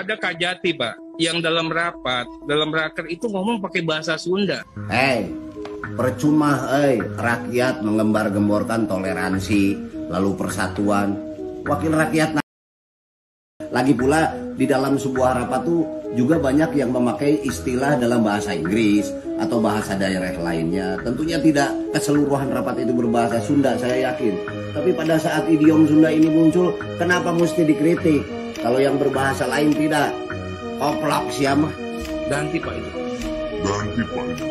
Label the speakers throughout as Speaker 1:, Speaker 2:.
Speaker 1: ada Kajati Pak yang dalam rapat, dalam raker itu ngomong pakai bahasa Sunda. Hei, percuma hei, rakyat mengembar-gemborkan toleransi lalu persatuan. Wakil rakyat lagi pula di dalam sebuah rapat tuh juga banyak yang memakai istilah dalam bahasa Inggris atau bahasa daerah lainnya. Tentunya tidak keseluruhan rapat itu berbahasa Sunda, saya yakin. Tapi pada saat idiom Sunda ini muncul, kenapa mesti dikritik? Kalau yang berbahasa lain tidak. Oplak siapa? Ganti Pak itu. Ganti Pak itu.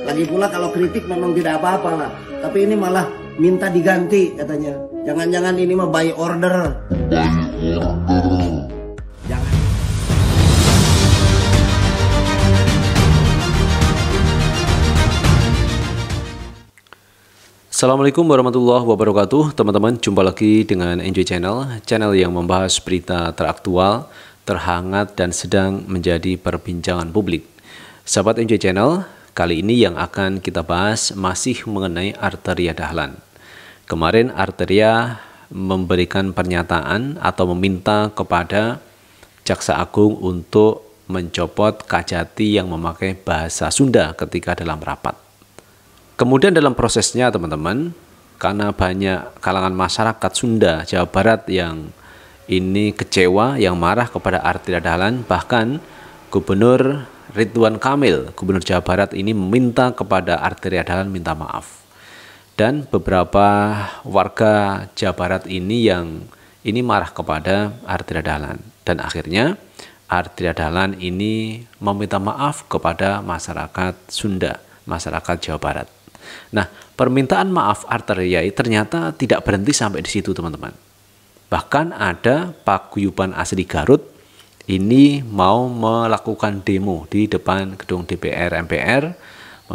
Speaker 1: Lagi pula kalau kritik memang tidak apa-apa lah. Tapi ini malah minta diganti katanya. Jangan-jangan ini mah by order. By order. Assalamualaikum warahmatullahi wabarakatuh Teman-teman jumpa lagi dengan Enjoy Channel Channel yang membahas berita teraktual, terhangat dan sedang menjadi perbincangan publik Sahabat Enjoy Channel, kali ini yang akan kita bahas masih mengenai Arteria Dahlan Kemarin Arteria memberikan pernyataan atau meminta kepada Jaksa Agung untuk mencopot Kajati yang memakai bahasa Sunda ketika dalam rapat Kemudian dalam prosesnya teman-teman, karena banyak kalangan masyarakat Sunda, Jawa Barat yang ini kecewa, yang marah kepada Arti Dahlan, bahkan Gubernur Ridwan Kamil, Gubernur Jawa Barat ini meminta kepada Arti Dahlan minta maaf. Dan beberapa warga Jawa Barat ini yang ini marah kepada Arti Dahlan. Dan akhirnya Arti Dahlan ini meminta maaf kepada masyarakat Sunda, masyarakat Jawa Barat. Nah, permintaan maaf Arteriai ternyata tidak berhenti sampai di situ, teman-teman. Bahkan ada paguyuban asli Garut ini mau melakukan demo di depan gedung DPR MPR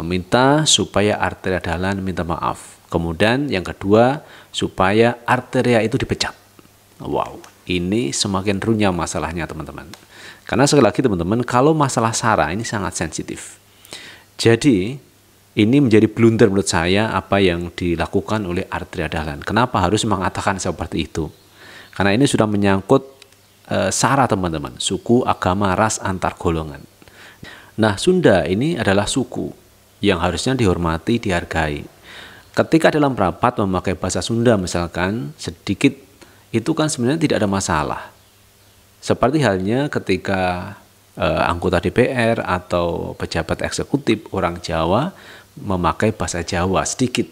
Speaker 1: meminta supaya arteria dalan minta maaf. Kemudian yang kedua supaya arteria itu dipecat. Wow, ini semakin runyam masalahnya teman-teman. Karena sekali lagi teman-teman, kalau masalah SARA ini sangat sensitif. Jadi ini menjadi blunder menurut saya apa yang dilakukan oleh Artria Dahlan. Kenapa harus mengatakan seperti itu? Karena ini sudah menyangkut e, eh, sara teman-teman, suku, agama, ras, antar golongan. Nah, Sunda ini adalah suku yang harusnya dihormati, dihargai. Ketika dalam rapat memakai bahasa Sunda misalkan sedikit itu kan sebenarnya tidak ada masalah. Seperti halnya ketika e, anggota DPR atau pejabat eksekutif orang Jawa memakai bahasa Jawa sedikit.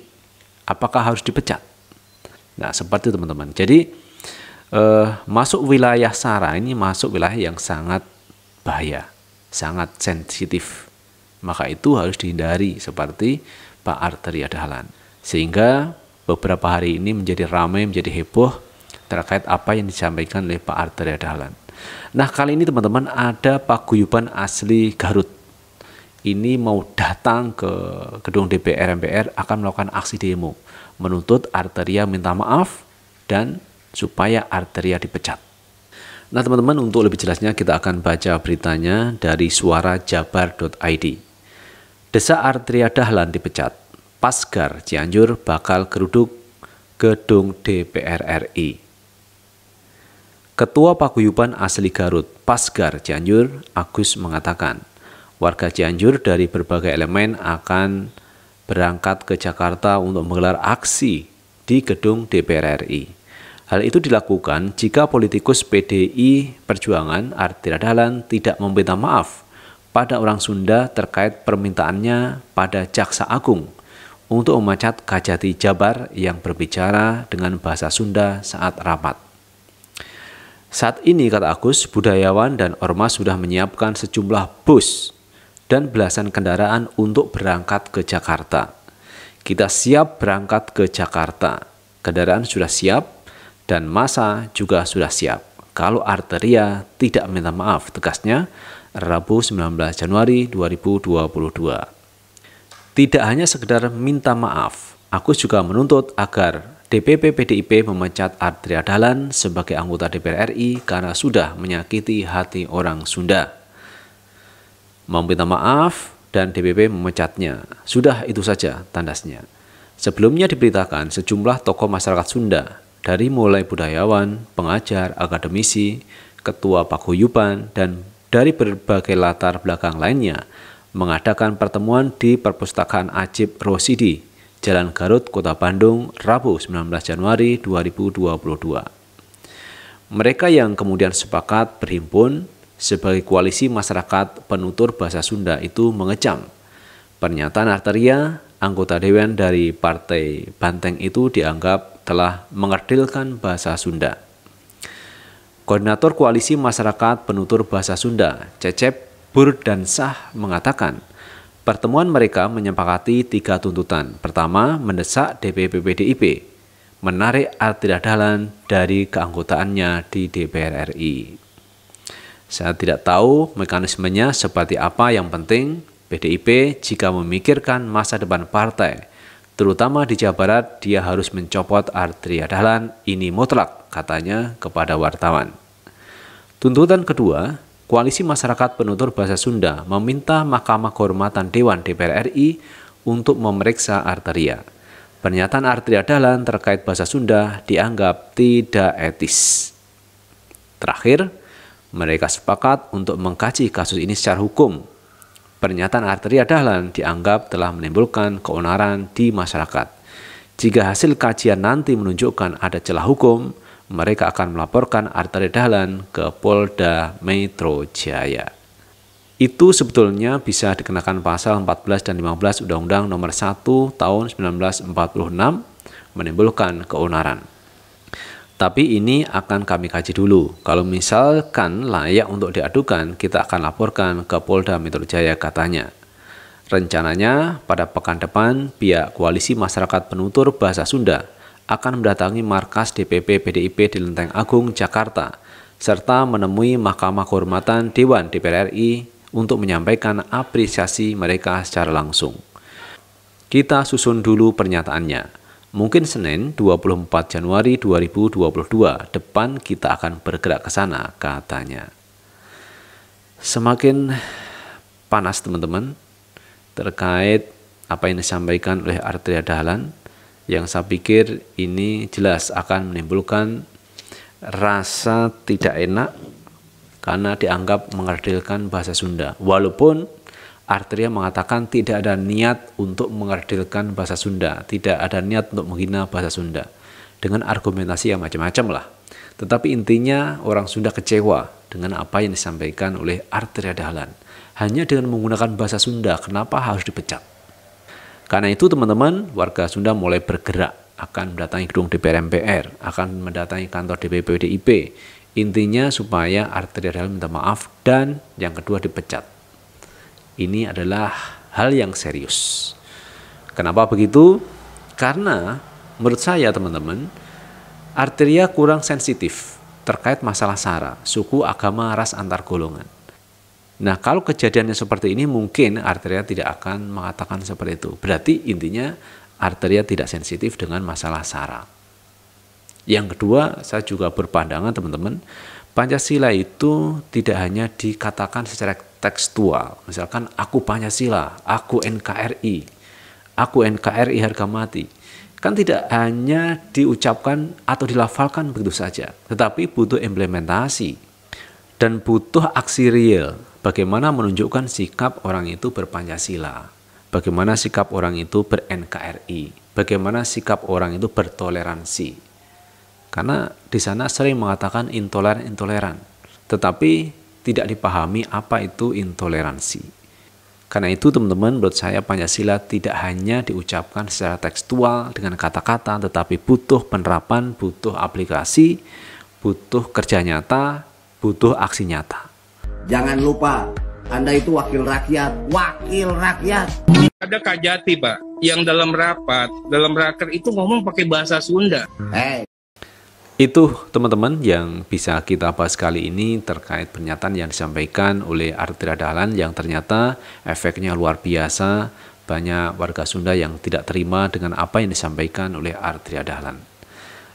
Speaker 1: Apakah harus dipecat? Nah, seperti teman-teman. Jadi eh, masuk wilayah SARA ini masuk wilayah yang sangat bahaya, sangat sensitif. Maka itu harus dihindari seperti Pak Arteria Dahlan. Sehingga beberapa hari ini menjadi ramai, menjadi heboh terkait apa yang disampaikan oleh Pak Arteria Dahlan. Nah, kali ini teman-teman ada paguyuban asli Garut ini mau datang ke gedung DPR MPR akan melakukan aksi demo menuntut Arteria minta maaf dan supaya Arteria dipecat. Nah teman-teman untuk lebih jelasnya kita akan baca beritanya dari suarajabar.id. Desa Arteria Dahlan dipecat. Pasgar Cianjur bakal geruduk gedung DPR RI. Ketua Paguyuban asli Garut, Pasgar Cianjur, Agus mengatakan, warga Cianjur dari berbagai elemen akan berangkat ke Jakarta untuk menggelar aksi di gedung DPR RI. Hal itu dilakukan jika politikus PDI Perjuangan Artira Dahlan tidak meminta maaf pada orang Sunda terkait permintaannya pada Jaksa Agung untuk memacat Kajati Jabar yang berbicara dengan bahasa Sunda saat rapat. Saat ini, kata Agus, budayawan dan ormas sudah menyiapkan sejumlah bus dan belasan kendaraan untuk berangkat ke Jakarta. Kita siap berangkat ke Jakarta. Kendaraan sudah siap dan masa juga sudah siap. Kalau arteria tidak minta maaf, tegasnya Rabu 19 Januari 2022. Tidak hanya sekedar minta maaf, aku juga menuntut agar DPP PDIP memecat Arteria Dalan sebagai anggota DPR RI karena sudah menyakiti hati orang Sunda meminta maaf dan DPP memecatnya. Sudah itu saja tandasnya. Sebelumnya diberitakan sejumlah tokoh masyarakat Sunda dari mulai budayawan, pengajar, akademisi, ketua paguyuban, dan dari berbagai latar belakang lainnya mengadakan pertemuan di perpustakaan Ajib Rosidi, Jalan Garut, Kota Bandung, Rabu 19 Januari 2022. Mereka yang kemudian sepakat berhimpun sebagai koalisi masyarakat penutur bahasa Sunda itu mengecam. Pernyataan Arteria, anggota dewan dari Partai Banteng itu dianggap telah mengerdilkan bahasa Sunda. Koordinator Koalisi Masyarakat Penutur Bahasa Sunda, Cecep Burdansah mengatakan, pertemuan mereka menyepakati tiga tuntutan. Pertama, mendesak DPP PDIP menarik Artira Dahlan dari keanggotaannya di DPR RI. Saya tidak tahu mekanismenya seperti apa yang penting PDIP jika memikirkan masa depan partai. Terutama di Jawa Barat, dia harus mencopot Artria Dahlan, ini mutlak, katanya kepada wartawan. Tuntutan kedua, Koalisi Masyarakat Penutur Bahasa Sunda meminta Mahkamah Kehormatan Dewan DPR RI untuk memeriksa Arteria. Pernyataan Arteria Dahlan terkait bahasa Sunda dianggap tidak etis. Terakhir, mereka sepakat untuk mengkaji kasus ini secara hukum. Pernyataan Arteria Dahlan dianggap telah menimbulkan keonaran di masyarakat. Jika hasil kajian nanti menunjukkan ada celah hukum, mereka akan melaporkan Arteria Dahlan ke Polda Metro Jaya. Itu sebetulnya bisa dikenakan pasal 14 dan 15 Undang-Undang Nomor 1 Tahun 1946 menimbulkan keonaran. Tapi ini akan kami kaji dulu. Kalau misalkan layak untuk diadukan, kita akan laporkan ke Polda Metro Jaya katanya. Rencananya pada pekan depan pihak Koalisi Masyarakat Penutur Bahasa Sunda akan mendatangi markas DPP PDIP di Lenteng Agung, Jakarta, serta menemui Mahkamah Kehormatan Dewan DPR RI untuk menyampaikan apresiasi mereka secara langsung. Kita susun dulu pernyataannya. Mungkin Senin 24 Januari 2022 depan kita akan bergerak ke sana katanya. Semakin panas teman-teman terkait apa yang disampaikan oleh Artria Dahlan yang saya pikir ini jelas akan menimbulkan rasa tidak enak karena dianggap mengerdilkan bahasa Sunda. Walaupun Arteria mengatakan tidak ada niat untuk mengerdilkan bahasa Sunda, tidak ada niat untuk menghina bahasa Sunda dengan argumentasi yang macam-macam lah. Tetapi intinya orang Sunda kecewa dengan apa yang disampaikan oleh Arteria Dahlan. Hanya dengan menggunakan bahasa Sunda, kenapa harus dipecat? Karena itu teman-teman, warga Sunda mulai bergerak akan mendatangi gedung DPR MPR, akan mendatangi kantor DPP PDIP. Intinya supaya Arteria Dahlan minta maaf dan yang kedua dipecat ini adalah hal yang serius. Kenapa begitu? Karena menurut saya teman-teman, arteria kurang sensitif terkait masalah sara, suku, agama, ras antar golongan. Nah, kalau kejadiannya seperti ini mungkin arteria tidak akan mengatakan seperti itu. Berarti intinya arteria tidak sensitif dengan masalah sara. Yang kedua, saya juga berpandangan teman-teman, Pancasila itu tidak hanya dikatakan secara tekstual. Misalkan aku Pancasila, aku NKRI, aku NKRI harga mati. Kan tidak hanya diucapkan atau dilafalkan begitu saja, tetapi butuh implementasi dan butuh aksi real. Bagaimana menunjukkan sikap orang itu berpancasila? Bagaimana sikap orang itu ber-NKRI? Bagaimana sikap orang itu bertoleransi? Karena di sana sering mengatakan intoleran-intoleran. Tetapi tidak dipahami apa itu intoleransi. Karena itu teman-teman menurut saya Pancasila tidak hanya diucapkan secara tekstual dengan kata-kata tetapi butuh penerapan, butuh aplikasi, butuh kerja nyata, butuh aksi nyata. Jangan lupa, Anda itu wakil rakyat, wakil rakyat. Ada Kajati, Pak, yang dalam rapat, dalam raker itu ngomong pakai bahasa Sunda. Hey. Itu teman-teman yang bisa kita bahas kali ini terkait pernyataan yang disampaikan oleh Artira Dahlan yang ternyata efeknya luar biasa banyak warga Sunda yang tidak terima dengan apa yang disampaikan oleh Artira Dahlan.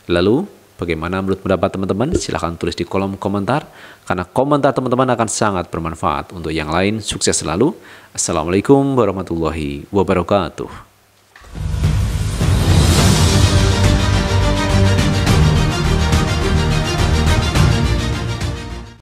Speaker 1: Lalu bagaimana menurut pendapat teman-teman? Silahkan tulis di kolom komentar karena komentar teman-teman akan sangat bermanfaat untuk yang lain. Sukses selalu. Assalamualaikum warahmatullahi wabarakatuh.